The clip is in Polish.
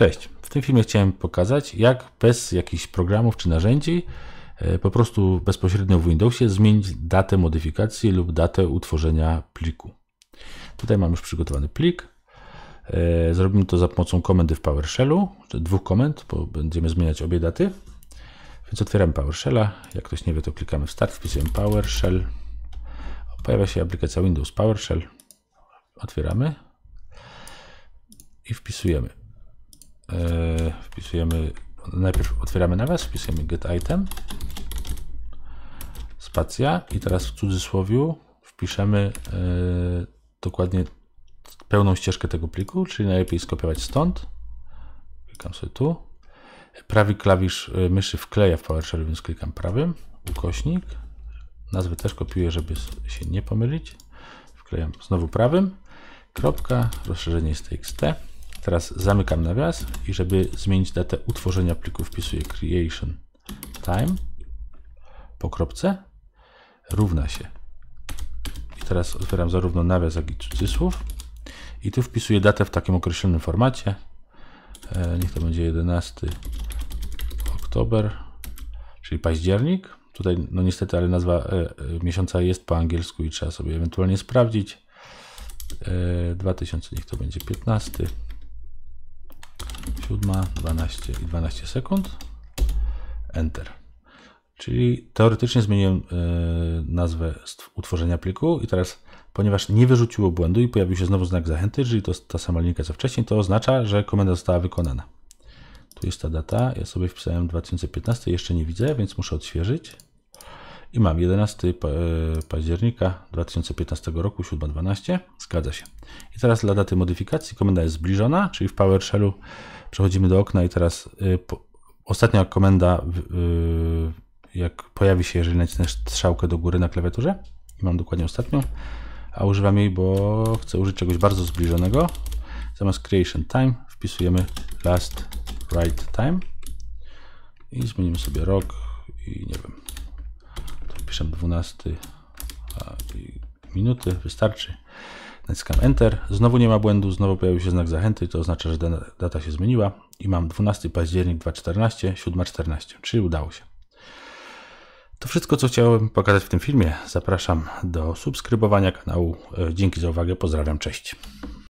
Cześć. W tym filmie chciałem pokazać, jak bez jakichś programów czy narzędzi, e, po prostu bezpośrednio w Windowsie zmienić datę modyfikacji lub datę utworzenia pliku. Tutaj mam już przygotowany plik. E, zrobimy to za pomocą komendy w PowerShellu, dwóch komend, bo będziemy zmieniać obie daty. Więc otwieramy PowerShella. Jak ktoś nie wie, to klikamy w Start, wpisujemy PowerShell. Pojawia się aplikacja Windows PowerShell. Otwieramy i wpisujemy E, wpisujemy, najpierw otwieramy nawias, wpisujemy get item, spacja i teraz w cudzysłowiu wpiszemy e, dokładnie pełną ścieżkę tego pliku, czyli najlepiej skopiować stąd. Klikam sobie tu. Prawy klawisz e, myszy wkleja w PowerShell, więc klikam prawym. Ukośnik. Nazwę też kopiuję, żeby się nie pomylić. Wklejam znowu prawym. Kropka, rozszerzenie jest txt. Teraz zamykam nawias i żeby zmienić datę utworzenia pliku wpisuję creation time po kropce równa się. I teraz otwieram zarówno nawias, jak i cudzysłów. I tu wpisuję datę w takim określonym formacie. E, niech to będzie 11 oktober, czyli październik. Tutaj no niestety, ale nazwa e, e, miesiąca jest po angielsku i trzeba sobie ewentualnie sprawdzić. 2000, niech to będzie 15. 7, 12 i 12 sekund. Enter. Czyli teoretycznie zmieniłem e, nazwę utworzenia pliku i teraz, ponieważ nie wyrzuciło błędu i pojawił się znowu znak zachęty, czyli to ta sama linijka co wcześniej, to oznacza, że komenda została wykonana. Tu jest ta data, ja sobie wpisałem 2015, jeszcze nie widzę, więc muszę odświeżyć. I mam 11 e, października 2015 roku, 7.12. Zgadza się. I teraz dla daty modyfikacji komenda jest zbliżona, czyli w PowerShellu przechodzimy do okna i teraz e, ostatnia komenda, e, jak pojawi się, jeżeli nacisnę strzałkę do góry na klawiaturze, i mam dokładnie ostatnią, a używam jej, bo chcę użyć czegoś bardzo zbliżonego. Zamiast creation time wpisujemy last write time i zmienimy sobie rok i nie wiem, wpiszę 12 minuty, wystarczy. Naciskam Enter. Znowu nie ma błędu, znowu pojawił się znak zachęty, to oznacza, że data się zmieniła i mam 12 październik 2014, 7.14, czyli udało się. To wszystko, co chciałem pokazać w tym filmie. Zapraszam do subskrybowania kanału. E, dzięki za uwagę, pozdrawiam, cześć.